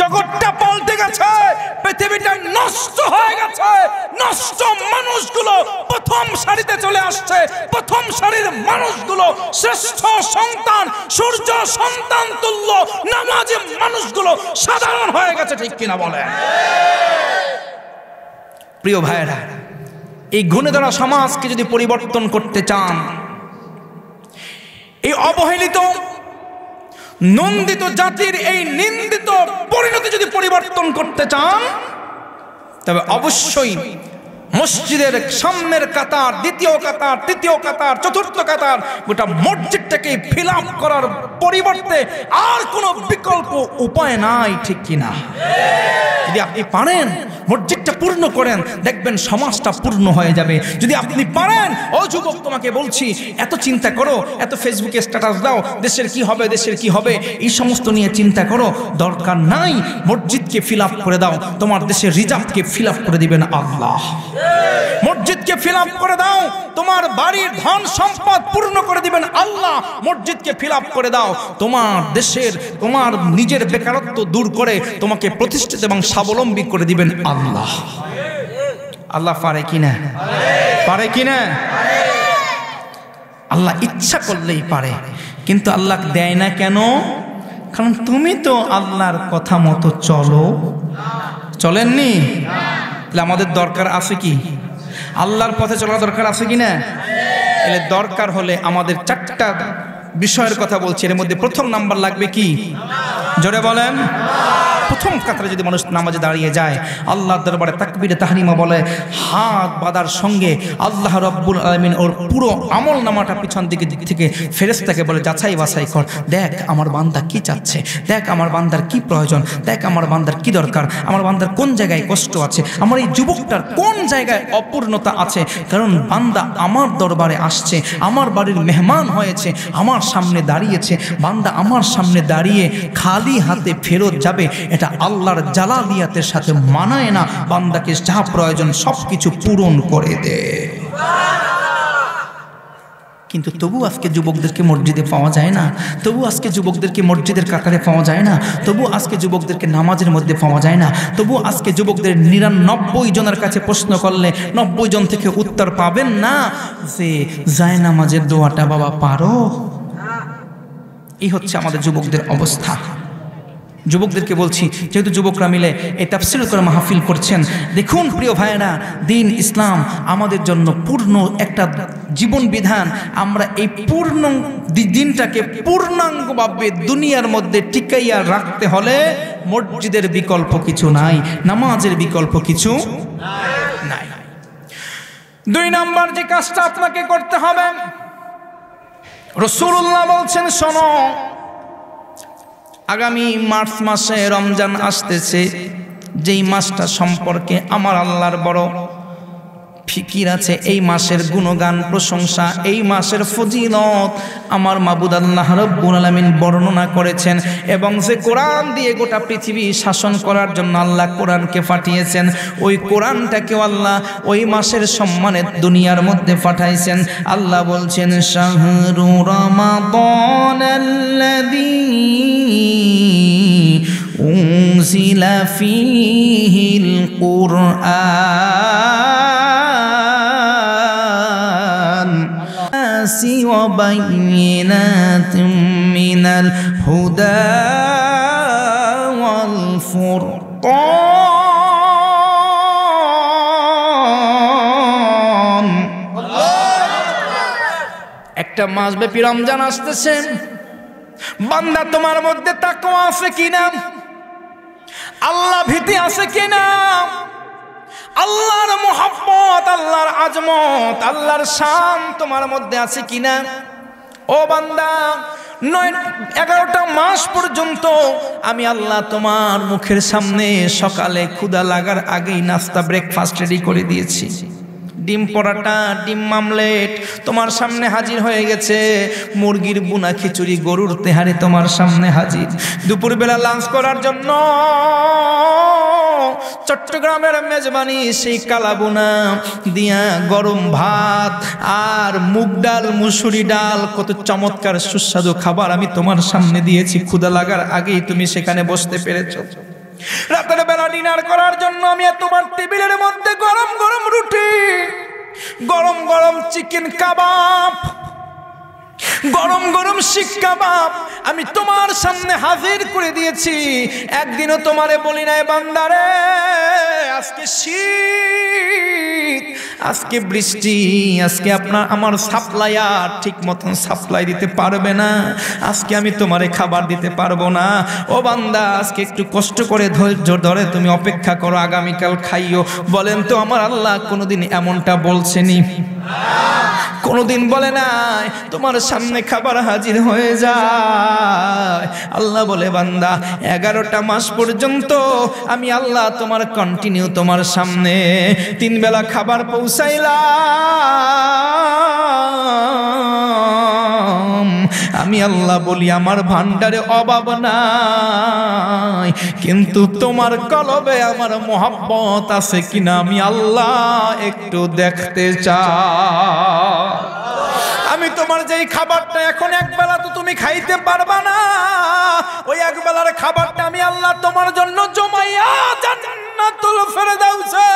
জগৎটা পাল্টে গেছে পৃথিবীটা নষ্ট হয়ে গেছে নষ্ট মানুষগুলো প্রথম সারিতে চলে আসছে প্রথম সারির মানুষগুলো শ্রেষ্ঠ সন্তান সূর্য সন্তান তুল্য নামাজি মানুষগুলো সাধারণ হয়ে গেছে ঠিক কিনা বলে প্রিয় ভাইরা এই ঘুণে ধরা সমাজকে যদি পরিবর্তন করতে চান এই অবহেলিত নন্দিত জাতির এই নিন্দিত পরিণতি যদি পরিবর্তন করতে চান তবে অবশ্যই মসজিদের সামনের কাতার দ্বিতীয় কাতার তৃতীয় কাতার চতুর্থ কাতার গোটা মসজিদটাকে ফিল করার পরিবর্তে আর কোনো বিকল্প উপায় নাই ঠিক কিনা যদি আপনি পারেন মসজিদটা পূর্ণ করেন দেখবেন সমাজটা পূর্ণ হয়ে যাবে যদি আপনি পারেন ও যুবক তোমাকে বলছি এত চিন্তা করো এত ফেসবুকে স্ট্যাটাস দাও দেশের কি হবে দেশের কি হবে এই সমস্ত নিয়ে চিন্তা করো দরকার নাই মসজিদকে ফিল করে দাও তোমার দেশের রিজার্ভকে ফিল করে দিবেন আল্লাহ মসজিদ মসজিদকে ফিল করে দাও তোমার বাড়ির ধন সম্পদ পূর্ণ করে দিবেন আল্লাহ মসজিদকে ফিল করে দাও তোমার দেশের তোমার নিজের বেকারত্ব দূর করে তোমাকে প্রতিষ্ঠিত এবং স্বাবলম্বী করে দিবেন আল্লাহ আল্লাহ পারে কিনা পারে কিনা আল্লাহ ইচ্ছা করলেই পারে কিন্তু আল্লাহ দেয় না কেন কারণ তুমি তো আল্লাহর কথা মতো চলো চলেননি তাহলে আমাদের দরকার আছে কি আল্লাহর পথে চলা দরকার আছে কি না এলে দরকার হলে আমাদের চারটা বিষয়ের কথা বলছি এর মধ্যে প্রথম নাম্বার লাগবে কি জোরে বলেন প্রথম কাতারে যদি মানুষ নামাজে দাঁড়িয়ে যায় আল্লাহ দরবারে তাকবিরে তাহরিমা বলে হাত বাদার সঙ্গে আল্লাহ রব্বুল আলমিন ওর পুরো আমল নামাটা পিছন দিকে দিক থেকে ফেরেস্তাকে বলে যাচাই বাছাই কর দেখ আমার বান্দা কি চাচ্ছে দেখ আমার বান্দার কি প্রয়োজন দেখ আমার বান্দার কি দরকার আমার বান্দার কোন জায়গায় কষ্ট আছে আমার এই যুবকটার কোন জায়গায় অপূর্ণতা আছে কারণ বান্দা আমার দরবারে আসছে আমার বাড়ির মেহমান হয়েছে আমার সামনে দাঁড়িয়েছে বান্দা আমার সামনে দাঁড়িয়ে খালি খালি হাতে ফেরত যাবে এটা আল্লাহর জালালিয়াতের সাথে মানায় না বান্দাকে যা প্রয়োজন সব কিছু পূরণ করে দে কিন্তু তবু আজকে যুবকদেরকে মসজিদে পাওয়া যায় না তবু আজকে যুবকদেরকে মসজিদের কাতারে পাওয়া যায় না তবু আজকে যুবকদেরকে নামাজের মধ্যে পাওয়া যায় না তবু আজকে যুবকদের নিরানব্বই জনের কাছে প্রশ্ন করলে নব্বই জন থেকে উত্তর পাবেন না যে যায় নামাজের দোয়াটা বাবা পারো এই হচ্ছে আমাদের যুবকদের অবস্থা যুবকদেরকে বলছি যেহেতু যুবকরা মিলে এই তাফসিল করে মাহফিল করছেন দেখুন প্রিয় ভাইয়েরা দিন ইসলাম আমাদের জন্য পূর্ণ একটা জীবন বিধান আমরা এই পূর্ণ দিনটাকে পূর্ণাঙ্গভাবে দুনিয়ার মধ্যে টিকাইয়া রাখতে হলে মসজিদের বিকল্প কিছু নাই নামাজের বিকল্প কিছু নাই দুই নম্বর যে কাজটা আপনাকে করতে হবে রসুল্লাহ বলছেন শোনো আগামী মার্চ মাসে রমজান আসতেছে যেই মাসটা সম্পর্কে আমার আল্লাহর বড় ফিকির আছে এই মাসের গুণগান প্রশংসা এই মাসের ফজিলত আমার মাবুদ আল্লাহ রব্বুল আলমিন বর্ণনা করেছেন এবং যে কোরআন দিয়ে গোটা পৃথিবী শাসন করার জন্য আল্লাহ কোরআনকে পাঠিয়েছেন ওই কোরআনটাকেও আল্লাহ ওই মাসের সম্মানে দুনিয়ার মধ্যে পাঠাইছেন আল্লাহ বলছেন শাহরু রমাদি উম ফিহিল কোরআন الناس وبينات من الهدى والفرقان একটা মাস ব্যাপী রমজান আসতেছে বান্দা তোমার মধ্যে তাকওয়া আছে কিনা আল্লাহ ভীতি আছে কিনা আল্লাহর মোহাম্মত আল্লাহর আজমত আল্লাহর শান তোমার মধ্যে আছে কিনা ও বান্দা এগারোটা মাস পর্যন্ত আমি আল্লাহ তোমার মুখের সামনে সকালে ক্ষুদা লাগার আগেই নাস্তা ব্রেকফাস্ট রেডি করে দিয়েছি ডিম পরাটা ডিম মামলেট তোমার সামনে হাজির হয়ে গেছে মুরগির বুনা খিচুড়ি গরুর তেহারি তোমার সামনে হাজির দুপুরবেলা লাঞ্চ করার জন্য চট্টগ্রামের মেজবানি সেই কালাবুনা দিয়া গরম ভাত আর মুগ ডাল মুসুরি ডাল কত চমৎকার সুস্বাদু খাবার আমি তোমার সামনে দিয়েছি ক্ষুদা লাগার আগেই তুমি সেখানে বসতে পেরেছ রাতের বেলা ডিনার করার জন্য আমি তোমার টেবিলের মধ্যে গরম গরম রুটি গরম গরম চিকেন কাবাব গরম গরম শিক্ষা বাপ আমি তোমার সামনে হাজির করে দিয়েছি একদিনও তোমারে বলি নাই বান্দারে আজকে শীত আজকে বৃষ্টি আজকে আপনার আমার সাপ্লাই আর ঠিক মতন সাপ্লাই দিতে পারবে না আজকে আমি তোমারে খাবার দিতে পারবো না ও বান্দা আজকে একটু কষ্ট করে ধৈর্য ধরে তুমি অপেক্ষা করো আগামীকাল খাইও বলেন তো আমার আল্লাহ কোনোদিন এমনটা বলছেনি না কোনোদিন বলে নাই তোমার সামনে খাবার হাজির হয়ে যায় আল্লাহ বলে বান্দা এগারোটা মাস পর্যন্ত আমি আল্লাহ তোমার কন্টিনিউ তোমার সামনে তিন বেলা খাবার পৌঁছাইলা আমি আল্লাহ বলি আমার ভান্ডারে অভাব নাই কিন্তু তোমার কলবে আমার মোহাম্মত আছে কিনা আমি আল্লাহ একটু দেখতে চাই আমি তোমার যেই খাবারটা এখন একবেলা তো তুমি খাইতে পারবা না ওই একবেলার খাবারটা আমি আল্লাহ তোমার জন্য জমাইয়া জান্নাতুল ফেরদাউসে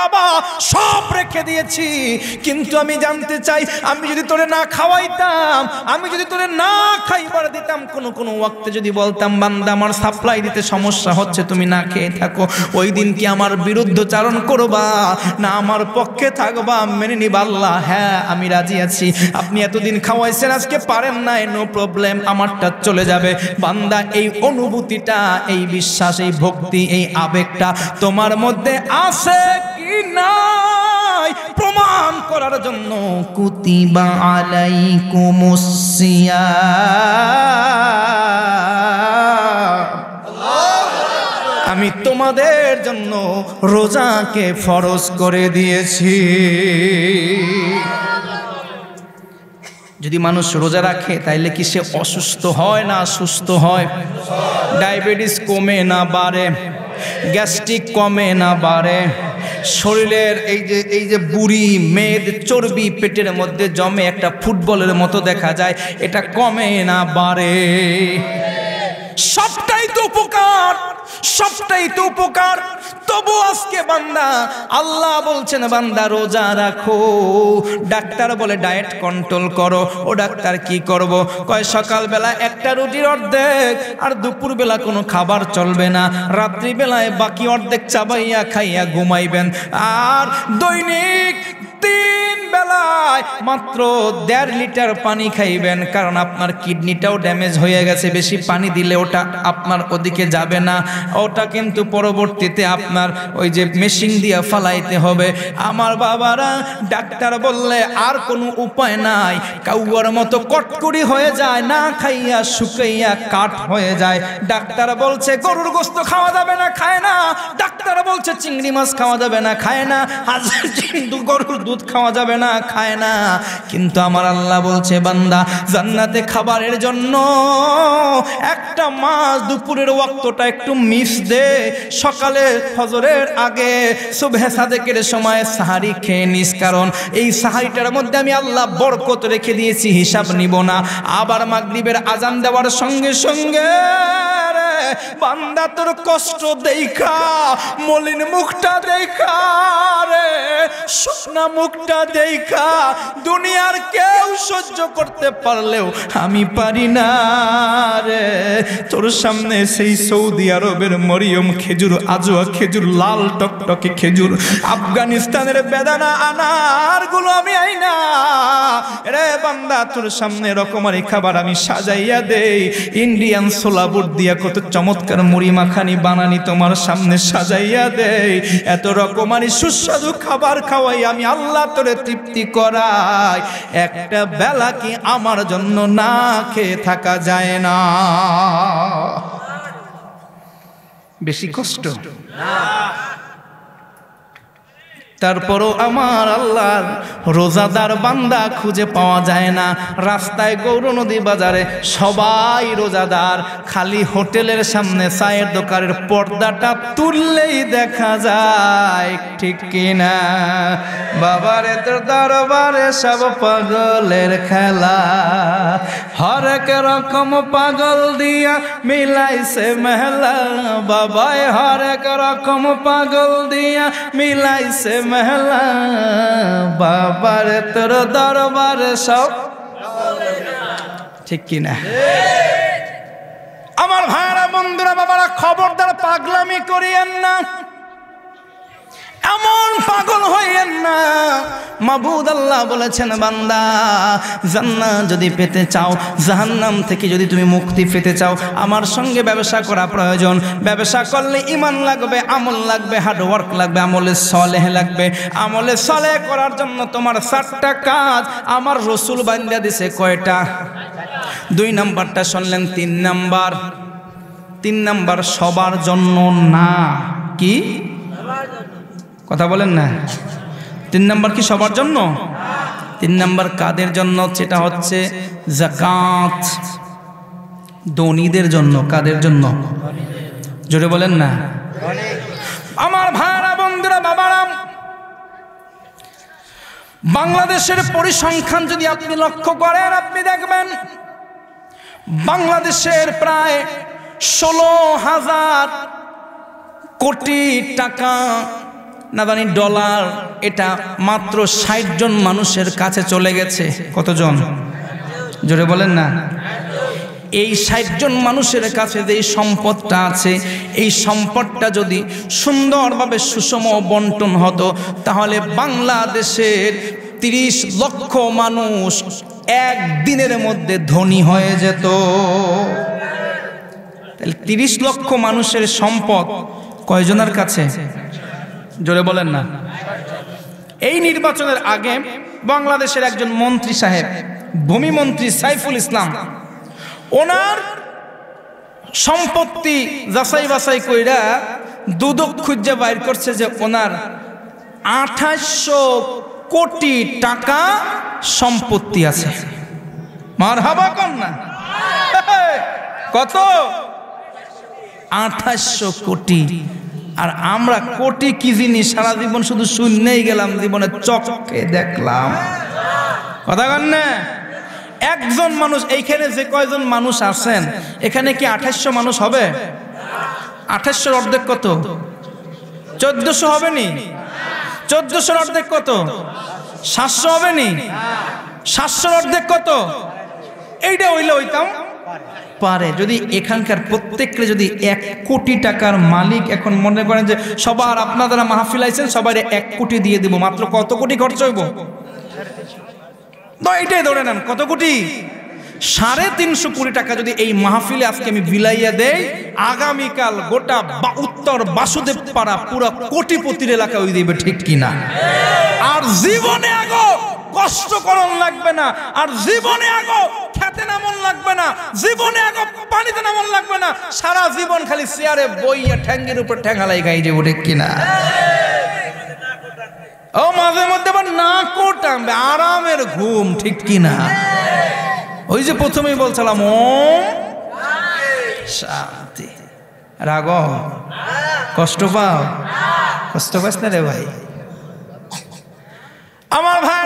বাবা সব রেখে দিয়েছি কিন্তু আমি জানতে চাই আমি যদি তোরে না খাওয়াইতাম আমি যদি তোরে না খাইবার দিতাম কোনো কোনো ওয়াক্তে যদি বলতাম বান্দা আমার সাপ্লাই দিতে সমস্যা হচ্ছে তুমি না খেয়ে থাকো ওই দিন কি আমার বিরুদ্ধ চারণ করবা না আমার পক্ষে থাকবা মেনে নিবাল্লা হ্যাঁ আমি রাজি আছি আপনি এতদিন খাওয়াইছেন আজকে পারেন না নো প্রবলেম আমারটা চলে যাবে বান্দা এই অনুভূতিটা এই বিশ্বাস এই ভক্তি এই আবেগটা তোমার মধ্যে আছে নাই প্রমাণ করার জন্য কুতিবা আলাই কুমুসিয়া আমি তোমাদের জন্য রোজাকে ফরজ করে দিয়েছি যদি মানুষ রোজা রাখে তাইলে কি সে অসুস্থ হয় না সুস্থ হয় ডায়াবেটিস কমে না বাড়ে গ্যাস্ট্রিক কমে না বাড়ে শরীরের এই যে এই যে বুড়ি মেদ চর্বি পেটের মধ্যে জমে একটা ফুটবলের মতো দেখা যায় এটা কমে না বাড়ে সবটাই তো উপকার সবটাই তো উপকার তবু আজকে বান্দা আল্লাহ বলছেন বান্দা রোজা রাখো ডাক্তার বলে ডায়েট কন্ট্রোল করো ও ডাক্তার কি করব কয় সকালবেলা একটা রুটির অর্ধেক আর দুপুরবেলা কোনো খাবার চলবে না রাত্রিবেলায় বাকি অর্ধেক চাবাইয়া খাইয়া ঘুমাইবেন আর দৈনিক তিন বেলায় মাত্র দেড় লিটার পানি খাইবেন কারণ আপনার কিডনিটাও ড্যামেজ হয়ে গেছে বেশি পানি দিলে ওটা আপনার ওদিকে যাবে না ওটা কিন্তু পরবর্তীতে আপনার ওই যে মেশিন দিয়ে ফালাইতে হবে আমার বাবারা ডাক্তার বললে আর কোনো উপায় নাই কাউয়ার মতো কটকুড়ি হয়ে যায় না খাইয়া শুকাইয়া কাঠ হয়ে যায় ডাক্তার বলছে গরুর গোস্ত খাওয়া যাবে না খায় না ডাক্তার বলছে চিংড়ি মাছ খাওয়া যাবে না খায় না হাজার গরুর দুধ খাওয়া যাবে না খায় না কিন্তু আমার আল্লাহ বলছে বান্দা জান্নাতে খাবারের জন্য একটা মাছ দুপুরের ওয়াক্তটা একটু মিস দে সকালে ফজরের আগে সুবহে সাদেকের সময় সাহারি খেয়ে নিস কারণ এই সাহারিটার মধ্যে আমি আল্লাহ বরকত রেখে দিয়েছি হিসাব নিব না আবার মাগরিবের আজান দেওয়ার সঙ্গে সঙ্গে বান্দা তোর কষ্ট দেখা মলিন মুখটা দেখা রে শুকনা মুখটা দেখা দুনিয়ার কেউ সহ্য করতে পারলেও আমি পারি না রে তোর সামনে সেই সৌদি আরবের মরিয়ম খেজুর আজোয়া খেজুর লাল টকটকে খেজুর আফগানিস্তানের বেদানা আনার গুলো আমি আইনা রে বান্দা তোর সামনে রকমারি খাবার আমি সাজাইয়া দেই ইন্ডিয়ান সোলা দিয়া কত চমৎকার মুড়ি মাখানি বানানি তোমার সামনে সাজাইয়া দেই এত রকমারি সুস্বাদু খাবার খাওয়াই আমি আল্লাহ আল্লাহ তোরে তৃপ্তি করায় একটা বেলা কি আমার জন্য না খেয়ে থাকা যায় না বেশি কষ্ট না তারপরও আমার আল্লাহর রোজাদার বান্দা খুঁজে পাওয়া যায় না রাস্তায় গৌর নদী বাজারে সবাই রোজাদার খালি হোটেলের সামনে চায়ের দোকানের পর্দাটা তুললেই দেখা যায় ঠিক কিনা বাবারে তোর দরবারে সব পাগলের খেলা হরেক রকম পাগল দিয়া মিলাইছে মেলা বাবায় হরেক রকম পাগল দিয়া মিলাইছে মেলা বাবার তোর দরবার সব ঠিক কিনা আমার ভাইরা বন্ধুরা বাবারা খবরদার পাগলামি করিয়েন না এমন পাগল হইয়েন না মাবুদ আল্লাহ বলেছেন বান্দা জান্নাত যদি পেতে চাও জাহান্নাম থেকে যদি তুমি মুক্তি পেতে চাও আমার সঙ্গে ব্যবসা করা প্রয়োজন ব্যবসা করলে ইমান লাগবে আমল লাগবে হার্ডওয়ার্ক লাগবে আমলে সলেহ লাগবে আমলে সলেহ করার জন্য তোমার চারটা কাজ আমার রসুল বান্দা দিছে কয়টা দুই নাম্বারটা শুনলেন তিন নাম্বার তিন নাম্বার সবার জন্য না কি কথা বলেন না তিন নাম্বার কি সবার জন্য তিন নাম্বার কাদের জন্য সেটা হচ্ছে জাকাত ধনীদের জন্য কাদের জন্য জোরে বলেন না আমার ভাড়া বন্ধুরা বাবারাম বাংলাদেশের পরিসংখ্যান যদি আপনি লক্ষ্য করেন আপনি দেখবেন বাংলাদেশের প্রায় ষোলো হাজার কোটি টাকা না জানি ডলার এটা মাত্র ষাট জন মানুষের কাছে চলে গেছে কতজন জোরে বলেন না এই ষাটজন মানুষের কাছে যে সম্পদটা আছে এই সম্পদটা যদি সুন্দরভাবে সুষম বন্টন হতো তাহলে বাংলাদেশের তিরিশ লক্ষ মানুষ একদিনের মধ্যে ধনী হয়ে যেত তাহলে তিরিশ লক্ষ মানুষের সম্পদ কয়জনের কাছে জোরে বলেন না এই নির্বাচনের আগে বাংলাদেশের একজন মন্ত্রী সাহেব ভূমিমন্ত্রী সাইফুল ইসলাম ওনার সম্পত্তি যাচাই বাছাই কইরা দুদক খুঁজে বাইর করছে যে ওনার আঠাশশো কোটি টাকা সম্পত্তি আছে মার হাবা কম না কত আঠাশশো কোটি আর আমরা কোটি কি জিনিস সারা জীবন শুধু শূন্যেই গেলাম জীবনে চকে দেখলাম কথা না একজন মানুষ এইখানে যে কয়জন মানুষ আছেন এখানে কি আঠাশশো মানুষ হবে আঠাশশোর অর্ধেক কত চোদ্দশো হবে নি চোদ্দশোর অর্ধেক কত সাতশো হবে নি সাতশোর অর্ধেক কত এইটা হইলে হইতাম পারে যদি এখানকার প্রত্যেককে যদি এক কোটি টাকার মালিক এখন মনে করেন যে সবার আপনারা মাহফিল আইছেন সবাই এক কোটি দিয়ে দিব মাত্র কত কোটি খরচ হইব তো এটাই ধরে নেন কত কোটি সাড়ে তিনশো কোটি টাকা যদি এই মাহফিলে আজকে আমি বিলাইয়া দেই আগামীকাল গোটা বা উত্তর বাসুদেব পাড়া পুরা কোটিপতির এলাকা ওই দিবে ঠিক কিনা আর জীবনে আগো কষ্টকরণ লাগবে না আর জীবনে আগো খেতে নামন লাগবে না জীবনে আগো পানিতে নামন লাগবে না সারা জীবন খালি চেয়ারে বইয়ে ঠ্যাঙ্গির উপর ঠ্যাঙালাই গাই যে ওঠে কিনা ও মাঝে মধ্যে আবার না কোটামবে আরামের ঘুম ঠিক কিনা ওই যে প্রথমেই বলছিলাম ও শান্তি রাগ কষ্ট পাও কষ্ট পাস না রে ভাই আমার ভাই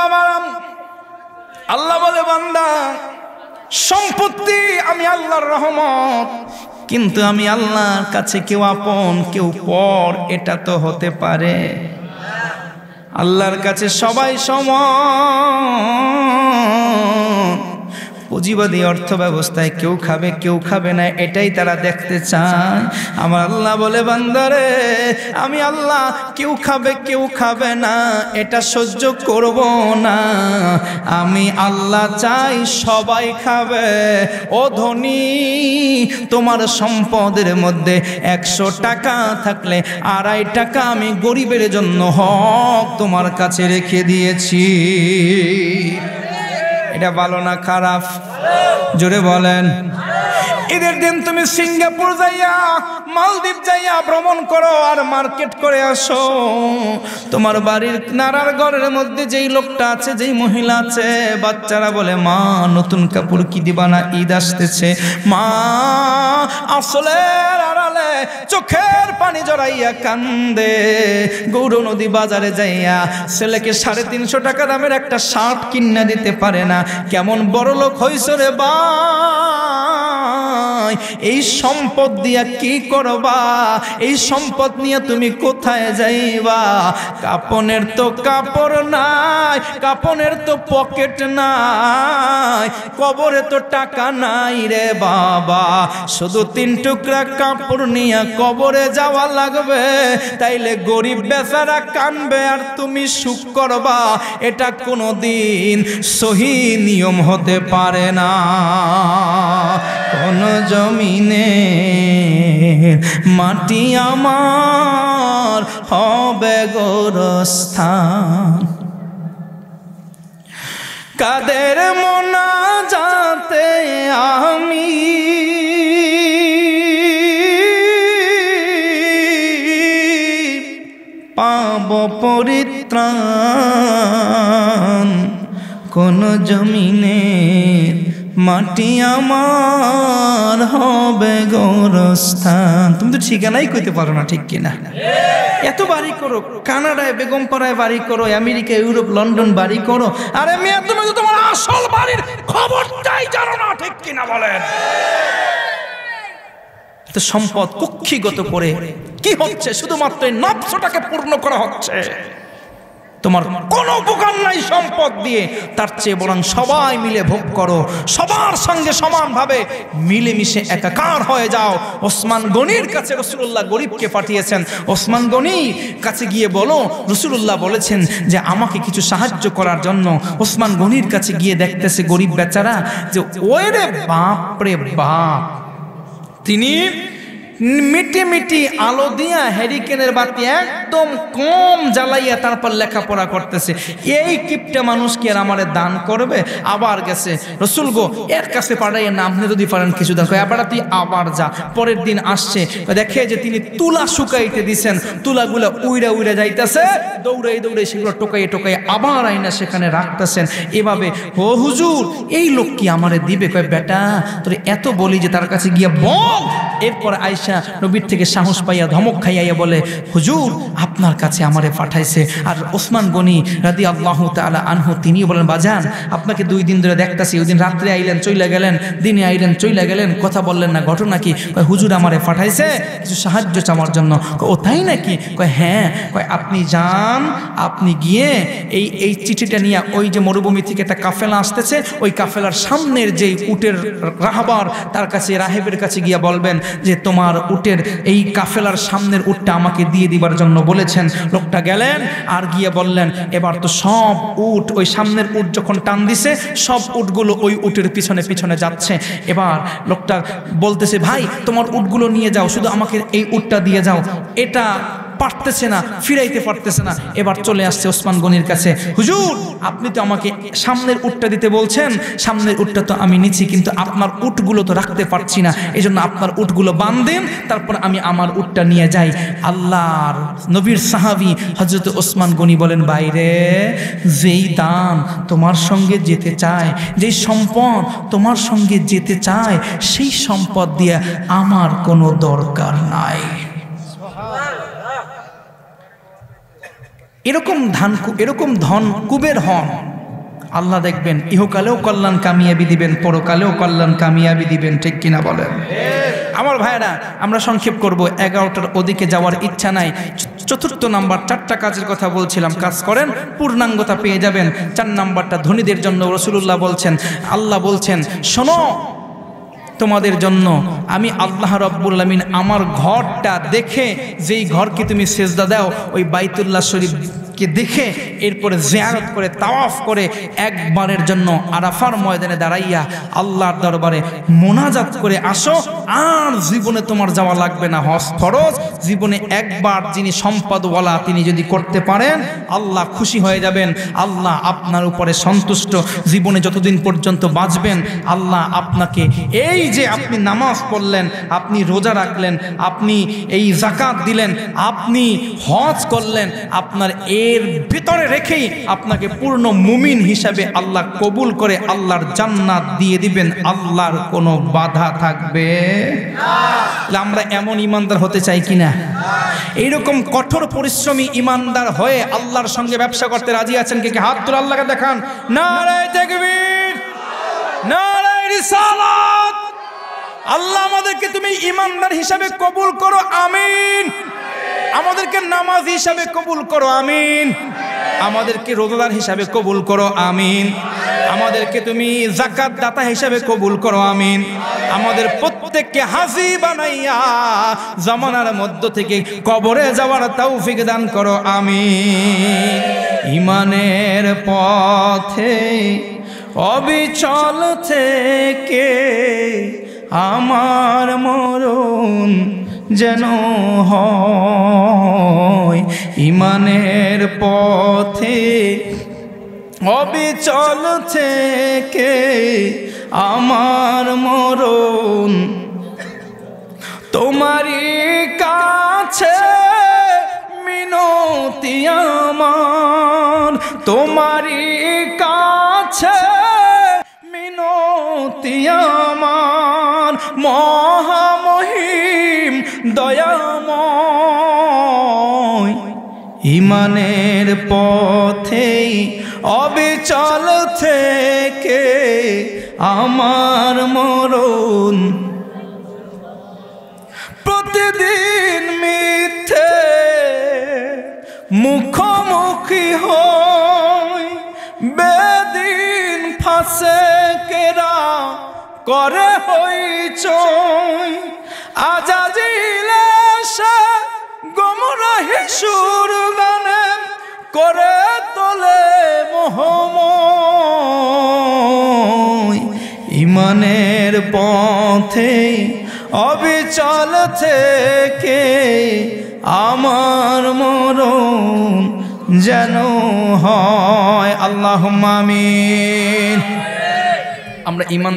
বাবারাম আল্লাহ বলে বান্দা সম্পত্তি আমি আল্লাহর রহমত কিন্তু আমি আল্লাহর কাছে কেউ আপন কেউ পর এটা তো হতে পারে আল্লাহর কাছে সবাই সমান পুঁজিবাদী অর্থ ব্যবস্থায় কেউ খাবে কেউ খাবে না এটাই তারা দেখতে চায় আমার আল্লাহ বলে বান্দারে আমি আল্লাহ কেউ খাবে কেউ খাবে না এটা সহ্য করব না আমি আল্লাহ চাই সবাই খাবে ও ধনী তোমার সম্পদের মধ্যে একশো টাকা থাকলে আড়াই টাকা আমি গরিবের জন্য হক তোমার কাছে রেখে দিয়েছি এটা ভালো না খারাপ জোরে বলেন ঈদের দিন তুমি সিঙ্গাপুর যাইয়া মালদ্বীপ যাইয়া ভ্রমণ করো আর মার্কেট করে আসো তোমার বাড়ির নারার ঘরের মধ্যে যেই লোকটা আছে যেই মহিলা আছে বাচ্চারা বলে মা নতুন কাপড় কি দিবা না ঈদ আসতেছে মা আসলে আড়ালে চোখের পানি জড়াইয়া কান্দে গৌর নদী বাজারে যাইয়া ছেলেকে সাড়ে তিনশো টাকা দামের একটা শার্ট কিনা দিতে পারে না কেমন বড় লোক হইস রে বা নয় এই সম্পদ দিয়া কি করবা এই সম্পদ নিয়ে তুমি কোথায় যাইবা কাপনের তো কাপড় নাই কাপনের তো পকেট নাই কবরে তো টাকা নাই রে বাবা শুধু তিন টুকরা কাপড় নিয়ে কবরে যাওয়া লাগবে তাইলে গরিব বেচারা কানবে আর তুমি সুখ করবা এটা কোনো দিন সহি নিয়ম হতে পারে না কোন জমিনে মাটি আমার হবে গোরস্থান কাদের মোনা যাতে আমি পাব পরিত্রাণ কোন জমিনের মাটি আমার হবে গৌরস্থান তুমি তো ঠিকানাই কইতে পারো না ঠিক কিনা এত বাড়ি করো কানাডায় বেগম পাড়ায় বাড়ি করো আমেরিকা ইউরোপ লন্ডন বাড়ি করো আরে মেয়ে তুমি তো তোমার আসল বাড়ির খবরটাই জানো না ঠিক কিনা বলেন তো সম্পদ কক্ষিগত করে কি হচ্ছে শুধুমাত্র এই নবশোটাকে পূর্ণ করা হচ্ছে তোমার কোনো উপকার নাই সম্পদ দিয়ে তার চেয়ে বরং সবাই মিলে ভোগ করো সবার সঙ্গে সমানভাবে মিলেমিশে একাকার হয়ে যাও ওসমান গনির কাছে রসুল্লাহ গরিবকে পাঠিয়েছেন ওসমান গনি কাছে গিয়ে বলো রসুল্লাহ বলেছেন যে আমাকে কিছু সাহায্য করার জন্য ওসমান গনির কাছে গিয়ে দেখতেছে গরিব বেচারা যে ওরে বাপ রে বাপ তিনি মিটি মিটি আলো দিয়া হ্যারিকেনের বাতি একদম কম জ্বালাইয়া তারপর লেখাপড়া করতেছে এই কিপটা মানুষ কি আর আমারে দান করবে আবার গেছে রসুল গো এর কাছে পাড়াইয়া নাম যদি পারেন কিছু দেখো এবার তুই আবার যা পরের দিন আসছে দেখে যে তিনি তুলা শুকাইতে দিছেন তুলাগুলা উইরা উইরা যাইতেছে দৌড়াই দৌড়াই সেগুলো টোকাই টোকাই আবার আইনা সেখানে রাখতেছেন এভাবে ও হুজুর এই লোক কি আমারে দিবে কয় বেটা তোর এত বলি যে তার কাছে গিয়া বল এরপর আইসা আয়সা আচ্ছা, নবীর থেকে সাহস পাইয়া ধমক খাইয়া বলে হুজুর আপনার কাছে আমারে পাঠাইছে আর ওসমান গনি রাদি আল্লাহ তালা আনহু তিনিও বলেন বাজান আপনাকে দুই দিন ধরে দেখতেছি ওই দিন রাত্রে আইলেন চইলে গেলেন দিনে আইলেন চইলে গেলেন কথা বললেন না ঘটনা কি কয় হুজুর আমারে পাঠাইছে কিছু সাহায্য চামার জন্য ও তাই নাকি কয় হ্যাঁ কয় আপনি যান আপনি গিয়ে এই এই চিঠিটা নিয়ে ওই যে মরুভূমি থেকে একটা কাফেলা আসতেছে ওই কাফেলার সামনের যে উটের রাহাবার তার কাছে রাহেবের কাছে গিয়া বলবেন যে তোমার আমার উটের এই কাফেলার সামনের উটটা আমাকে দিয়ে দিবার জন্য বলেছেন লোকটা গেলেন আর গিয়ে বললেন এবার তো সব উট ওই সামনের উট যখন টান দিছে সব উটগুলো ওই উটের পিছনে পিছনে যাচ্ছে এবার লোকটা বলতেছে ভাই তোমার উটগুলো নিয়ে যাও শুধু আমাকে এই উটটা দিয়ে যাও এটা পারতেছে না ফিরাইতে পারতেছে না এবার চলে আসছে ওসমান গনির কাছে হুজুর আপনি তো আমাকে সামনের উটটা দিতে বলছেন সামনের উটটা তো আমি নিচ্ছি কিন্তু আপনার উটগুলো তো রাখতে পারছি না এই জন্য আপনার উটগুলো বান্ধেন তারপর আমি আমার উটটা নিয়ে যাই আল্লাহর নবীর সাহাবি হজরত ওসমান গনি বলেন বাইরে যেই দান তোমার সঙ্গে যেতে চায় যেই সম্পদ তোমার সঙ্গে যেতে চায় সেই সম্পদ দিয়ে আমার কোনো দরকার নাই এরকম ধান এরকম ধন কুবের হন আল্লাহ দেখবেন ইহকালেও কল্যাণ কামিয়াবি দিবেন পরকালেও কল্যাণ কামিয়াবি দিবেন ঠিক কিনা বলেন আমার ভাইরা আমরা সংক্ষেপ করব এগারোটার ওদিকে যাওয়ার ইচ্ছা নাই চতুর্থ নাম্বার চারটা কাজের কথা বলছিলাম কাজ করেন পূর্ণাঙ্গতা পেয়ে যাবেন চার নাম্বারটা ধনীদের জন্য রসুল্লাহ বলছেন আল্লাহ বলছেন শোনো তোমাদের জন্য আমি আল্লাহ আলমিন আমার ঘরটা দেখে যেই ঘরকে তুমি সেজদা দাও ওই বাইতুল্লাহ শরীফ কে দেখে এরপরে জেয়ারত করে তাওয়াফ করে একবারের জন্য আরাফার ময়দানে দাঁড়াইয়া আল্লাহর দরবারে মোনাজাত করে আসো আর জীবনে তোমার যাওয়া লাগবে না হস ফরজ জীবনে একবার যিনি সম্পাদওয়ালা তিনি যদি করতে পারেন আল্লাহ খুশি হয়ে যাবেন আল্লাহ আপনার উপরে সন্তুষ্ট জীবনে যতদিন পর্যন্ত বাঁচবেন আল্লাহ আপনাকে এই যে আপনি নামাজ পড়লেন আপনি রোজা রাখলেন আপনি এই জাকাত দিলেন আপনি হজ করলেন আপনার এই এর ভিতরে রেখেই আপনাকে পূর্ণ মুমিন হিসাবে আল্লাহ কবুল করে আল্লাহর জান্নাত দিয়ে দিবেন আল্লাহর কোনো বাধা থাকবে আমরা এমন ইমানদার হতে চাই কিনা এইরকম কঠোর পরিশ্রমী ইমানদার হয়ে আল্লাহর সঙ্গে ব্যবসা করতে রাজি আছেন কে হাত তুলে আল্লাহকে দেখান নারায় দেখবির নারায় রিসালাত আল্লাহ আমাদেরকে তুমি ইমানদার হিসাবে কবুল করো আমিন আমাদেরকে নামাজ হিসাবে কবুল করো আমিন আমাদেরকে রোজাদার হিসাবে কবুল করো আমিন আমাদেরকে তুমি জাকাত দাতা হিসাবে কবুল করো আমিন আমাদের প্রত্যেককে হাসি বানাইয়া জমানার মধ্য থেকে কবরে যাওয়ার তৌফিক দান করো আমিন ইমানের পথে অবিচল থেকে আমার মরণ যেন হয় ইমানের পথে অবিচল থেকে আমার মরণ তোমারই কাছে মিনতি আমার তোমারই কাছে মিনতি আমার মহা দয়াময় ইমানের পথেই অবিচল থেকে আমার মরণ প্রতিদিন মিথ্যে মুখোমুখি হয় বেদিন ফাঁসে কেরা করে হইচয় আশা গমরা হিসুর গানে করে তোলে মোহম ইমানের পথে অবিচল থেকে আমার মরণ যেন হয় আল্লাহ মামিন আমরা ইমানদার